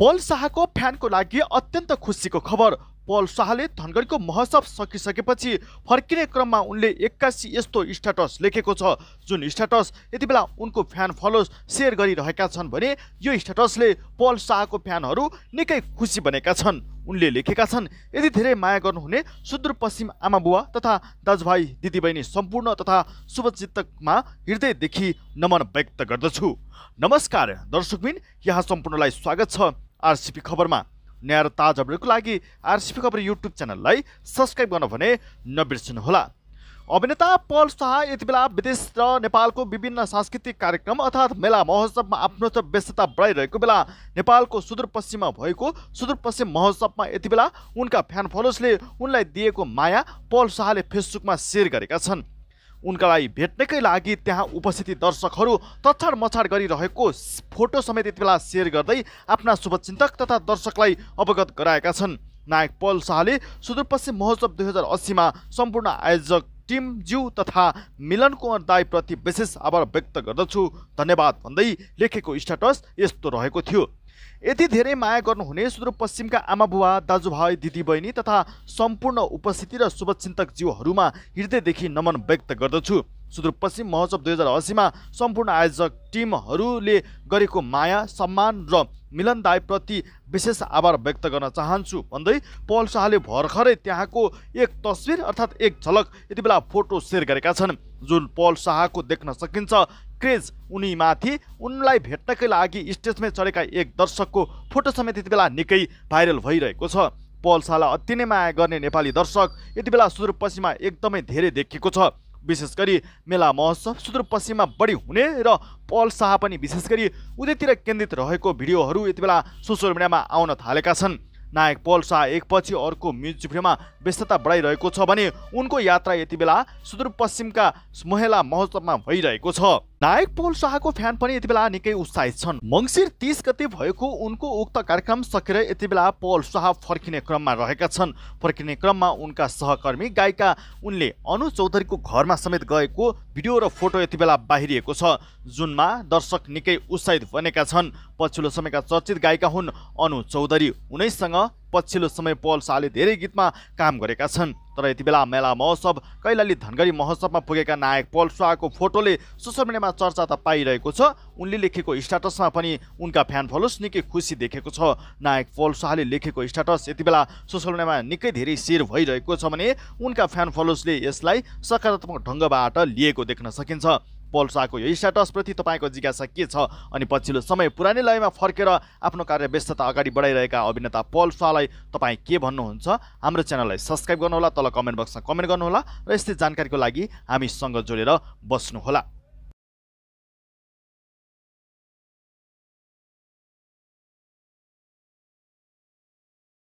पल शाहको फ्यानको लागि अत्यन्त खुसीको खबर पल शाहले धनगढीको महोत्सव सकिसकेपछि फर्किने क्रममा उनले एक्कासी यस्तो स्ट्याटस लेखेको छ जुन स्ट्याटस यति बेला उनको फ्यान फलोस सेयर गरिरहेका छन् भने यो स्ट्याटसले पल शाहको फ्यानहरू निकै खुसी बनेका छन् उनले लेखेका छन् यदि धेरै माया गर्नुहुने सुदूरपश्चिम आमा बुवा तथा दाजुभाइ दिदीबहिनी सम्पूर्ण तथा शुभचित्तकमा हृदयदेखि नमन व्यक्त गर्दछु नमस्कार दर्शकबिन यहाँ सम्पूर्णलाई स्वागत छ आरसिपी खबरमा न्याय र ताज अपडेटको लागि आरसिपी खबर युट्युब च्यानललाई सब्सक्राइब गर्न भने नबिर्सिनुहोला अभिनेता पल शाह यति बेला विदेश र नेपालको विभिन्न सांस्कृतिक कार्यक्रम अर्थात् मेला महोत्सवमा आफ्नो त व्यस्तता बढाइरहेको बेला नेपालको सुदूरपश्चिममा भएको सुदूरपश्चिम महोत्सवमा यति बेला उनका फ्यान फलोसले उनलाई दिएको माया पल शाहले फेसबुकमा सेयर गरेका छन् उनकालाई भेट्नकै लागि त्यहाँ उपस्थिति दर्शकहरू तछाड मछाड गरिरहेको फोटो समेत यति बेला सेयर गर्दै आफ्ना शुभचिन्तक तथा दर्शकलाई अवगत गराएका छन् नायक पल शाहले सुदूरपश्चिम महोत्सव दुई हजार अस्सीमा सम्पूर्ण आयोजक टिम ज्यू तथा मिलन कुमार दाईप्रति विशेष आभार व्यक्त गर्दछु धन्यवाद भन्दै लेखेको स्ट्याटस यस्तो रहेको थियो यति धेरै माया गर्नुहुने सुदूरपश्चिमका आमाबुवा दाजुभाइ दिदीबहिनी तथा सम्पूर्ण उपस्थिति र शुभचिन्तक जीवहरूमा हृदयदेखि नमन व्यक्त गर्दछु सुदूरपश्चिम महोत्सव दुई हजार असीमा सम्पूर्ण आयोजक टिमहरूले गरेको माया सम्मान र मिलनदायप्रति विशेष आभार व्यक्त गर्न चाहन्छु भन्दै पल शाहले भर्खरै त्यहाँको एक तस्विर अर्थात् एक झलक यति बेला फोटो सेयर गरेका छन् जुन पल शाहको देख्न सकिन्छ क्रेज उनीमाथि उनलाई भेट्नकै लागि स्टेजमै चढेका एक दर्शकको फोटो समेत यति बेला निकै भाइरल भइरहेको छ पल शाहलाई अति नै माया गर्ने नेपाली दर्शक यति बेला सुदूरपश्चिममा एकदमै धेरै देखिएको छ विशेष गरी मेला महोत्सव सुदूरपश्चिममा बढी हुने र पल शाह पनि विशेष गरी उदयतिर केन्द्रित रहेको भिडियोहरू यति बेला सोसियल मिडियामा आउन थालेका छन् नायक पल शाह एकपछि अर्को म्युजिक भिडियोमा व्यस्तता बढाइरहेको छ भने उनको यात्रा यति बेला सुदूरपश्चिमका महिला महोत्सवमा भइरहेको छ नायक पोल शाहको फ्यान पनि यति बेला निकै उत्साहित छन् मङ्सिर तिस गति भएको उनको उक्त कार्यक्रम सकेर यति बेला पोल शाह फर्किने क्रममा रहेका छन् फर्किने क्रममा उनका सहकर्मी गायिका उनले अनु चौधरीको घरमा समेत गएको भिडियो र फोटो यति बेला बाहिरिएको छ जुनमा दर्शक निकै उत्साहित बनेका छन् पछिल्लो समयका चर्चित गायिका हुन् अनु चौधरी उनैसँग पछिल्लो समय पल शाहले धेरै गीतमा काम गरेका छन् तर यति बेला मेला महोत्सव कैलाली धनगढी महोत्सवमा पुगेका नायक पल शाहको फोटोले सोसियल मिडियामा चर्चा त पाइरहेको छ उनले लेखेको स्ट्याटसमा पनि उनका फ्यान फलोस निकै खुसी देखेको छ नायक पल शाहले लेखेको स्ट्याटस यति बेला सोसियल मिडियामा निकै धेरै सेयर भइरहेको छ भने उनका फ्यान फलोसले यसलाई सकारात्मक ढङ्गबाट लिएको देख्न सकिन्छ पल्स आएको यो स्ट्याटसप्रति तपाईँको जिज्ञासा के छ अनि पछिल्लो समय पुरानै लयमा फर्केर आफ्नो कार्य व्यस्तता अगाडि बढाइरहेका अभिनेता पल शाहलाई तपाईँ के भन्नुहुन्छ हाम्रो च्यानललाई सब्सक्राइब गर्नुहोला तल कमेन्ट बक्समा कमेन्ट गर्नुहोला र यस्तै जानकारीको लागि हामीसँग जोडेर बस्नुहोला